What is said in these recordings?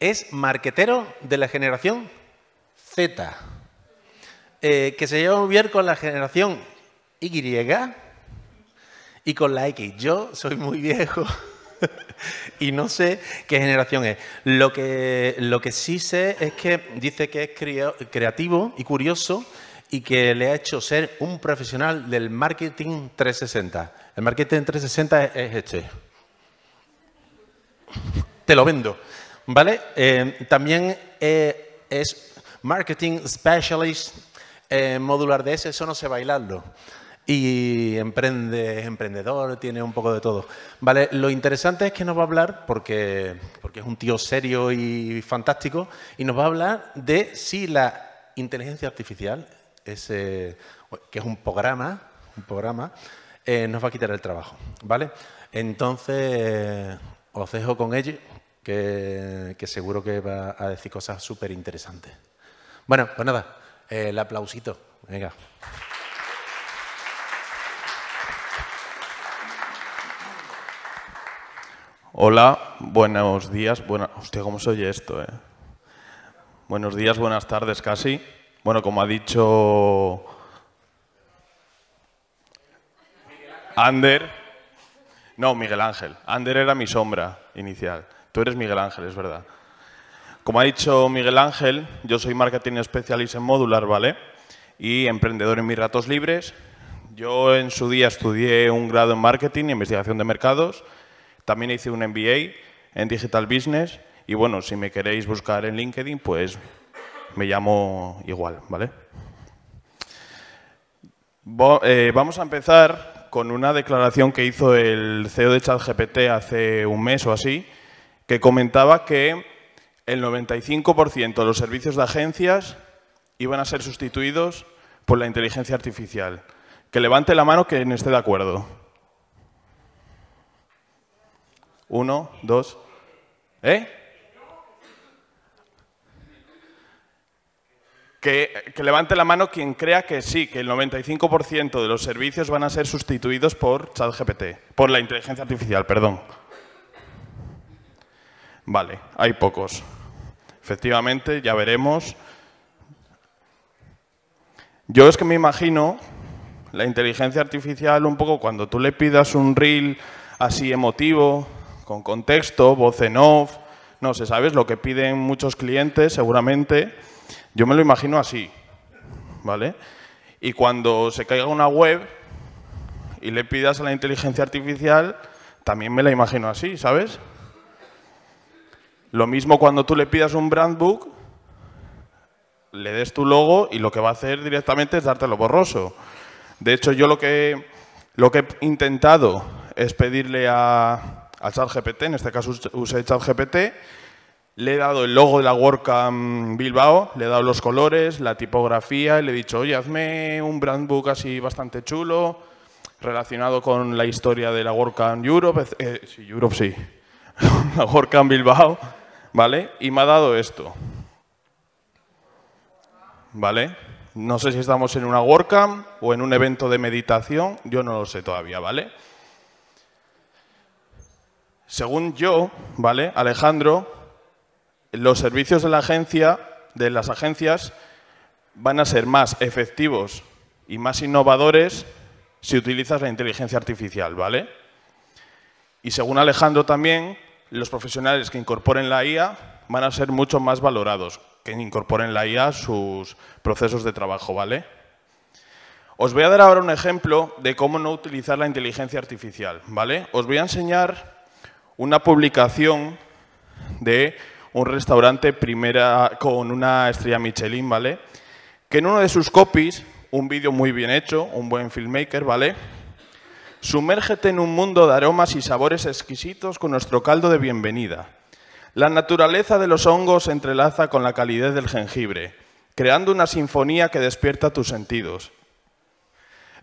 es marquetero de la generación Z, eh, que se lleva muy bien con la generación Y y con la X. Yo soy muy viejo y no sé qué generación es. Lo que, lo que sí sé es que dice que es creativo y curioso y que le ha hecho ser un profesional del marketing 360. El marketing 360 es este. Te lo vendo. ¿Vale? Eh, también eh, es Marketing Specialist eh, modular Modular ese, eso no sé bailarlo. Y emprende, emprendedor, tiene un poco de todo. ¿Vale? Lo interesante es que nos va a hablar, porque, porque es un tío serio y fantástico, y nos va a hablar de si la inteligencia artificial, ese, que es un programa, un programa nos va a quitar el trabajo. ¿Vale? Entonces, os dejo con ello que, seguro que va a decir cosas súper interesantes. Bueno, pues nada, eh, el aplausito. Hola, buenos días. bueno, Hostia, ¿cómo se oye esto? Eh? Buenos días, buenas tardes casi. Bueno, como ha dicho Ander, no, Miguel Ángel. Ander era mi sombra inicial eres Miguel Ángel, es verdad. Como ha dicho Miguel Ángel, yo soy Marketing Specialist en Modular, ¿vale? Y emprendedor en mis ratos libres. Yo en su día estudié un grado en Marketing y Investigación de Mercados. También hice un MBA en Digital Business. Y bueno, si me queréis buscar en LinkedIn, pues me llamo igual, ¿vale? Eh, vamos a empezar con una declaración que hizo el CEO de ChatGPT hace un mes o así, que comentaba que el 95% de los servicios de agencias iban a ser sustituidos por la inteligencia artificial. Que levante la mano quien esté de acuerdo. Uno, dos. ¿Eh? Que, levante la mano quien crea que sí, que el 95% de los servicios van a ser sustituidos por ChatGPT, por la inteligencia artificial, perdón. Vale, hay pocos. Efectivamente, ya veremos. Yo es que me imagino la inteligencia artificial un poco cuando tú le pidas un reel así emotivo, con contexto, voz en off, no sé, ¿sabes? Lo que piden muchos clientes seguramente, yo me lo imagino así, ¿vale? Y cuando se caiga una web y le pidas a la inteligencia artificial, también me la imagino así, ¿sabes? Lo mismo cuando tú le pidas un brand book, le des tu logo y lo que va a hacer directamente es dártelo borroso. De hecho, yo lo que, lo que he intentado es pedirle a, a ChatGPT, en este caso usé ChatGPT, le he dado el logo de la WordCamp Bilbao, le he dado los colores, la tipografía, y le he dicho, oye, hazme un brand book así bastante chulo, relacionado con la historia de la WordCamp Europe, eh, sí, Europe sí, la WordCamp Bilbao, ¿vale? Y me ha dado esto. ¿Vale? No sé si estamos en una WordCamp o en un evento de meditación, yo no lo sé todavía, ¿vale? Según yo, ¿vale? Alejandro, los servicios de la agencia, de las agencias, van a ser más efectivos y más innovadores si utilizas la inteligencia artificial, ¿vale? Y según Alejandro también, los profesionales que incorporen la IA van a ser mucho más valorados, que incorporen la IA sus procesos de trabajo, ¿vale? Os voy a dar ahora un ejemplo de cómo no utilizar la inteligencia artificial, ¿vale? Os voy a enseñar una publicación de un restaurante primera con una estrella Michelin, ¿vale? Que en uno de sus copies, un vídeo muy bien hecho, un buen filmmaker, ¿vale? Sumérgete en un mundo de aromas y sabores exquisitos con nuestro caldo de bienvenida. La naturaleza de los hongos se entrelaza con la calidez del jengibre, creando una sinfonía que despierta tus sentidos.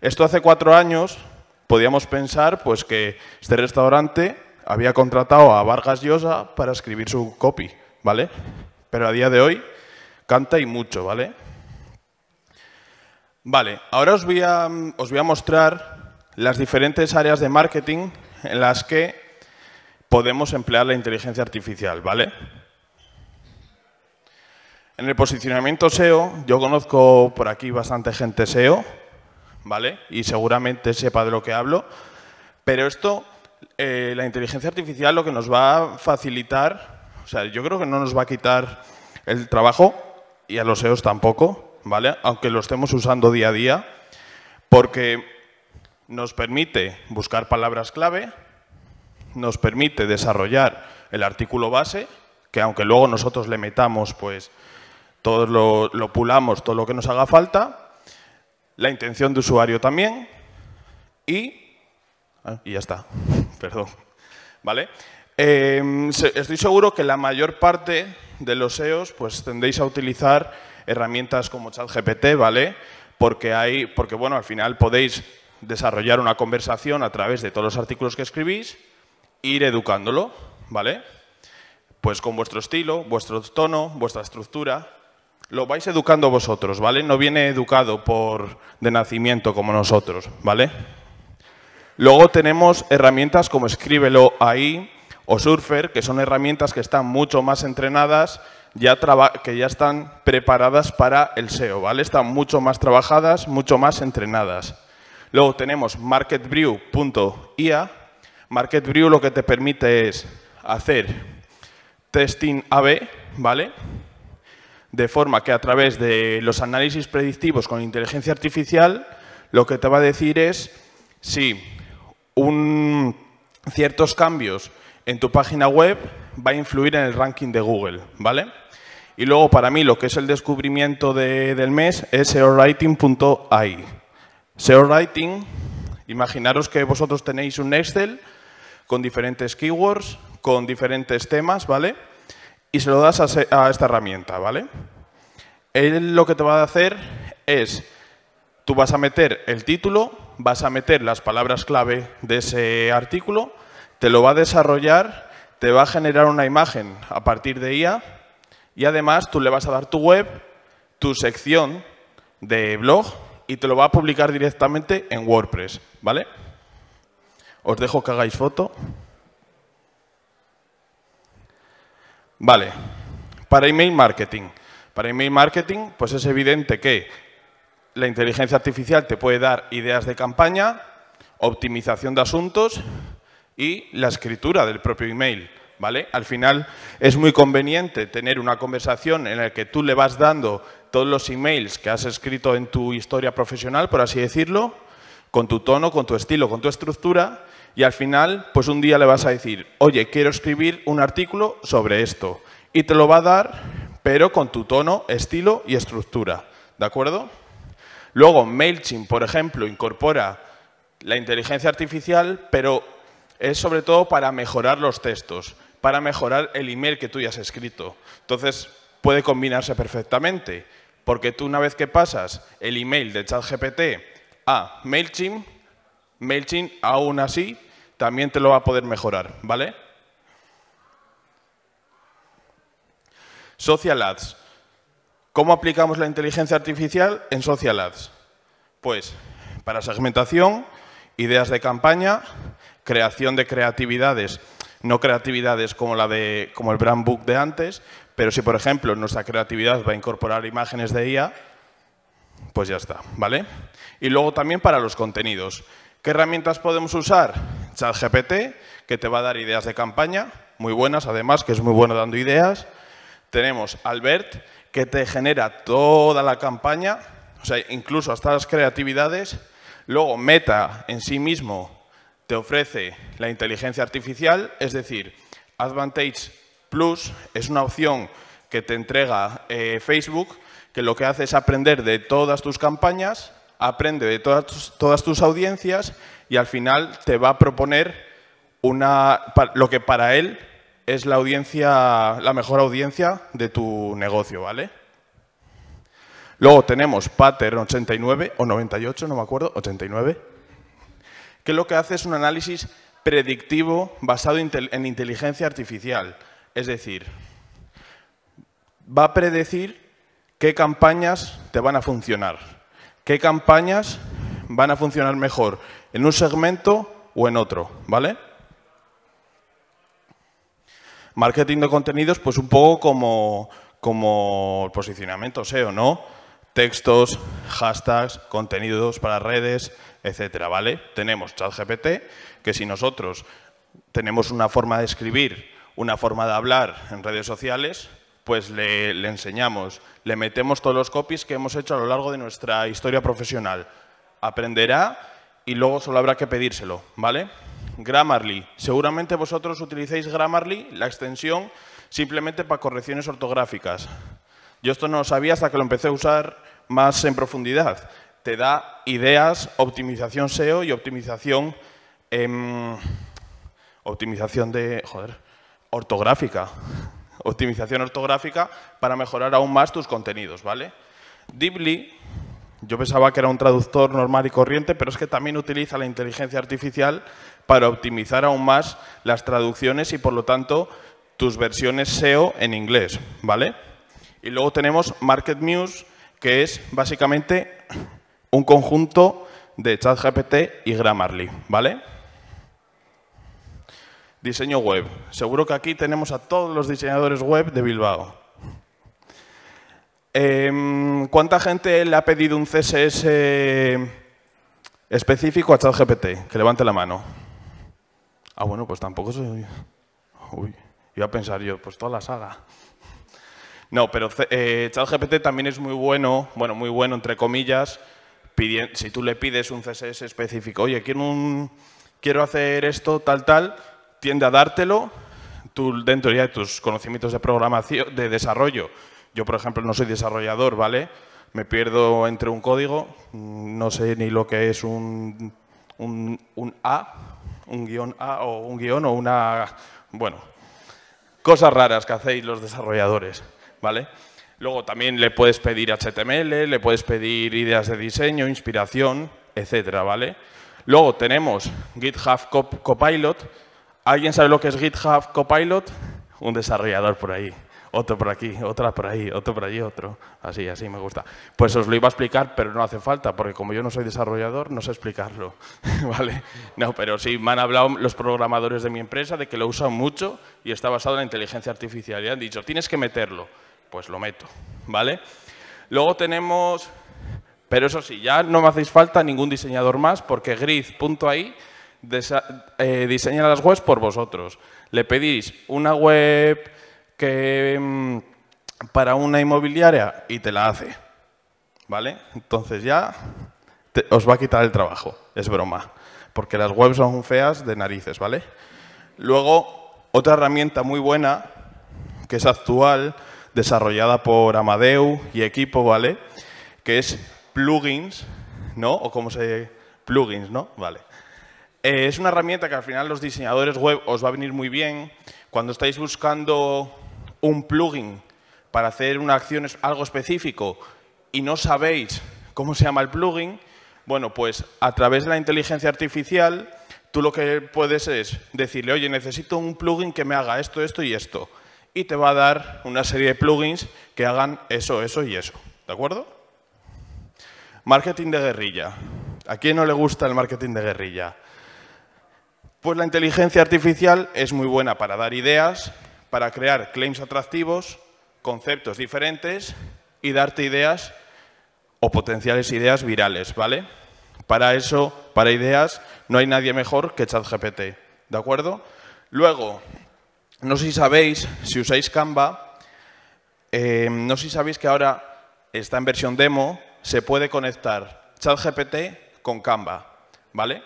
Esto hace cuatro años podíamos pensar pues, que este restaurante había contratado a Vargas Llosa para escribir su copy, ¿vale? Pero a día de hoy canta y mucho, ¿vale? Vale, ahora os voy a, os voy a mostrar las diferentes áreas de marketing en las que podemos emplear la inteligencia artificial, ¿vale? En el posicionamiento SEO, yo conozco por aquí bastante gente SEO, ¿vale? Y seguramente sepa de lo que hablo, pero esto, eh, la inteligencia artificial lo que nos va a facilitar, o sea, yo creo que no nos va a quitar el trabajo y a los SEOs tampoco, ¿vale? Aunque lo estemos usando día a día, porque nos permite buscar palabras clave, nos permite desarrollar el artículo base, que aunque luego nosotros le metamos, pues todo lo, pulamos, todo lo que nos haga falta, la intención de usuario también y, ah, y ya está, perdón. ¿Vale? Em, estoy seguro que la mayor parte de los SEOs pues, tendéis a utilizar herramientas como ChatGPT, ¿vale? Porque, hay, porque bueno, al final podéis desarrollar una conversación a través de todos los artículos que escribís, ir educándolo, ¿vale? Pues con vuestro estilo, vuestro tono, vuestra estructura, lo vais educando vosotros, ¿vale? No viene educado por de nacimiento como nosotros, ¿vale? Luego tenemos herramientas como Escríbelo ahí o Surfer, que son herramientas que están mucho más entrenadas, ya que ya están preparadas para el SEO, ¿vale? Están mucho más trabajadas, mucho más entrenadas. Luego tenemos marketbrew.ia. Marketbrew lo que te permite es hacer testing AB, ¿vale? De forma que a través de los análisis predictivos con inteligencia artificial, lo que te va a decir es si un, ciertos cambios en tu página web va a influir en el ranking de Google, ¿vale? Y luego para mí lo que es el descubrimiento del mes es seowriting.ai. SEO Writing, imaginaros que vosotros tenéis un Excel con diferentes keywords, con diferentes temas, ¿vale? Y se lo das a, esta herramienta, ¿vale? Él lo que te va a hacer es, tú vas a meter el título, vas a meter las palabras clave de ese artículo, te lo va a desarrollar, te va a generar una imagen a partir de IA y además tú le vas a dar tu web, tu sección de blog, y te lo va a publicar directamente en WordPress, ¿vale? Os dejo que hagáis foto. Vale, para email marketing. Para email marketing, pues es evidente que la inteligencia artificial te puede dar ideas de campaña, optimización de asuntos y la escritura del propio email. ¿vale? Al final es muy conveniente tener una conversación en la que tú le vas dando todos los emails que has escrito en tu historia profesional, por así decirlo, con tu tono, con tu estilo, con tu estructura, y al final, pues un día le vas a decir, oye, quiero escribir un artículo sobre esto, y te lo va a dar, pero con tu tono, estilo y estructura, ¿de acuerdo? Luego, MailChimp, por ejemplo, incorpora la inteligencia artificial, pero es sobre todo para mejorar los textos para mejorar el email que tú ya has escrito. Entonces, puede combinarse perfectamente, porque tú una vez que pasas el email de ChatGPT a MailChimp, MailChimp aún así también te lo va a poder mejorar, ¿vale? Social Ads. ¿Cómo aplicamos la inteligencia artificial en Social Ads? Pues para segmentación, ideas de campaña, creación de creatividades no creatividades como, la de, como el brand book de antes, pero si, por ejemplo, nuestra creatividad va a incorporar imágenes de IA, pues ya está, ¿vale? Y luego también para los contenidos. ¿Qué herramientas podemos usar? ChatGPT, que te va a dar ideas de campaña, muy buenas además, que es muy bueno dando ideas. Tenemos Albert, que te genera toda la campaña, o sea, incluso hasta las creatividades. Luego Meta en sí mismo te ofrece la inteligencia artificial, es decir, Advantage Plus es una opción que te entrega eh, Facebook, que lo que hace es aprender de todas tus campañas, aprende de todas tus, todas tus audiencias y al final te va a proponer una, lo que para él es la audiencia, la mejor audiencia de tu negocio, ¿vale? Luego tenemos Pattern 89 o 98, no me acuerdo, 89 que lo que hace es un análisis predictivo basado en inteligencia artificial. Es decir, va a predecir qué campañas te van a funcionar, qué campañas van a funcionar mejor en un segmento o en otro, ¿vale? Marketing de contenidos, pues un poco como, como posicionamiento SEO, ¿no? Textos, hashtags, contenidos para redes, etcétera, ¿vale? Tenemos ChatGPT, que si nosotros tenemos una forma de escribir, una forma de hablar en redes sociales, pues le, enseñamos, le metemos todos los copies que hemos hecho a lo largo de nuestra historia profesional. Aprenderá y luego solo habrá que pedírselo, ¿vale? Grammarly. Seguramente vosotros utilicéis Grammarly, la extensión, simplemente para correcciones ortográficas. Yo esto no lo sabía hasta que lo empecé a usar más en profundidad te da ideas, optimización SEO y optimización, em, optimización de, joder, ortográfica, optimización ortográfica para mejorar aún más tus contenidos, ¿vale? Deeply, yo pensaba que era un traductor normal y corriente, pero es que también utiliza la inteligencia artificial para optimizar aún más las traducciones y, por lo tanto, tus versiones SEO en inglés, ¿vale? Y luego tenemos Market Muse, que es básicamente un conjunto de ChatGPT y Grammarly, ¿vale? Diseño web. Seguro que aquí tenemos a todos los diseñadores web de Bilbao. Em, ¿Cuánta gente le ha pedido un CSS específico a ChatGPT? Que levante la mano. Ah, bueno, pues tampoco soy... Uy, iba a pensar yo, pues toda la saga. No, pero eh, ChatGPT también es muy bueno, bueno, muy bueno entre comillas, si tú le pides un CSS específico, oye, quiero, un, quiero hacer esto, tal, tal, tiende a dártelo, tú dentro ya de tus conocimientos de programación, de desarrollo, yo por ejemplo no soy desarrollador, ¿vale? Me pierdo entre un código, mm, no sé ni lo que es un, un, un A, un guión A o un guión o una... Bueno, cosas raras que hacéis los desarrolladores, ¿vale? Luego también le puedes pedir HTML, le puedes pedir ideas de diseño, inspiración, etcétera, ¿vale? Luego tenemos GitHub Copilot. ¿Alguien sabe lo que es GitHub Copilot? Un desarrollador por ahí, otro por aquí, otra por ahí, otro por allí, otro. Así, así me gusta. Pues os lo iba a explicar, pero no hace falta, porque como yo no soy desarrollador, no sé explicarlo. ¿Vale? No, pero sí, me han hablado los programadores de mi empresa de que lo usan mucho y está basado en la inteligencia artificial. Y han dicho, tienes que meterlo pues lo meto, ¿vale? Luego tenemos, pero eso sí, ya no me hacéis falta ningún diseñador más porque grid.ai eh, diseña las webs por vosotros. Le pedís una web que mm, para una inmobiliaria y te la hace, ¿vale? Entonces ya os va a quitar el trabajo, es broma, porque las webs son feas de narices, ¿vale? Luego, otra herramienta muy buena, que es actual, desarrollada por Amadeu y equipo, ¿vale? Que es plugins, ¿no? O cómo se... plugins, ¿no? Vale. Eh, es una herramienta que al final los diseñadores web os va a venir muy bien cuando estáis buscando un plugin para hacer una acción, algo específico, y no sabéis cómo se llama el plugin, bueno, pues a través de la inteligencia artificial, tú lo que puedes es decirle, oye, necesito un plugin que me haga esto, esto y esto y te va a dar una serie de plugins que hagan eso, eso y eso. ¿De acuerdo? Marketing de guerrilla. ¿A quién no le gusta el marketing de guerrilla? Pues la inteligencia artificial es muy buena para dar ideas, para crear claims atractivos, conceptos diferentes y darte ideas o potenciales ideas virales, ¿vale? Para eso, para ideas, no hay nadie mejor que ChatGPT, ¿de acuerdo? Luego, no sé si sabéis, si usáis Canva, eh, no sé si sabéis que ahora está en versión demo, se puede conectar ChatGPT con Canva, ¿vale?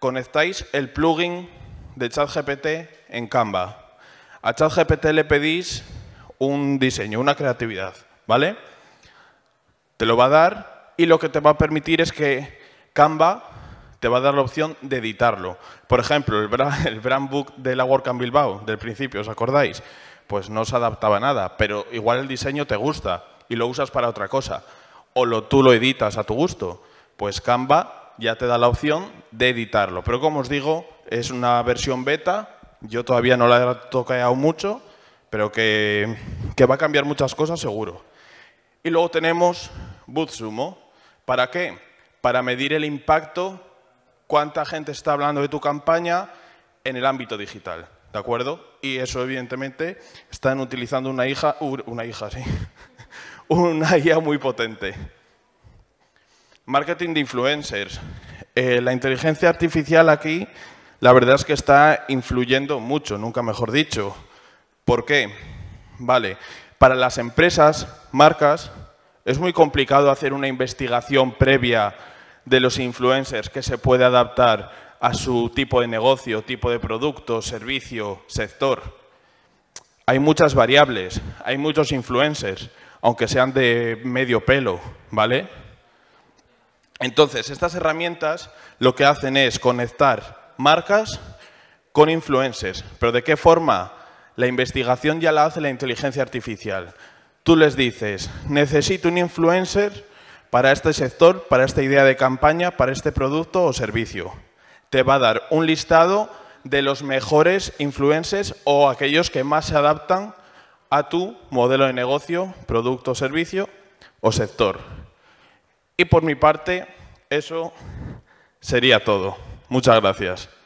Conectáis el plugin de ChatGPT en Canva. A ChatGPT le pedís un diseño, una creatividad, ¿vale? Te lo va a dar y lo que te va a permitir es que Canva te va a dar la opción de editarlo. Por ejemplo, el, el brand book de la WordCamp Bilbao, del principio, ¿os acordáis? Pues no se adaptaba nada, pero igual el diseño te gusta y lo usas para otra cosa. O tú lo editas a tu gusto. Pues Canva ya te da la opción de editarlo. Pero como os digo, es una versión beta. Yo todavía no la he tocado mucho, pero que, que va a cambiar muchas cosas seguro. Y luego tenemos Bootsumo. ¿Para qué? Para medir el impacto cuánta gente está hablando de tu campaña en el ámbito digital, ¿de acuerdo? Y eso, evidentemente, están utilizando una hija, una hija, sí, una IA muy potente. Marketing de influencers. Eh, la inteligencia artificial aquí, la verdad es que está influyendo mucho, nunca mejor dicho. ¿Por qué? Vale, para las empresas, marcas, es muy complicado hacer una investigación previa de los influencers que se puede adaptar a su tipo de negocio, tipo de producto, servicio, sector. Hay muchas variables, hay muchos influencers, aunque sean de medio pelo, ¿vale? Entonces, estas herramientas lo que hacen es conectar marcas con influencers. ¿Pero de qué forma? La investigación ya la hace la inteligencia artificial. Tú les dices, necesito un influencer para este sector, para esta idea de campaña, para este producto o servicio. Te va a dar un listado de los mejores influencers o aquellos que más se adaptan a tu modelo de negocio, producto, servicio o sector. Y por mi parte, eso sería todo. Muchas gracias.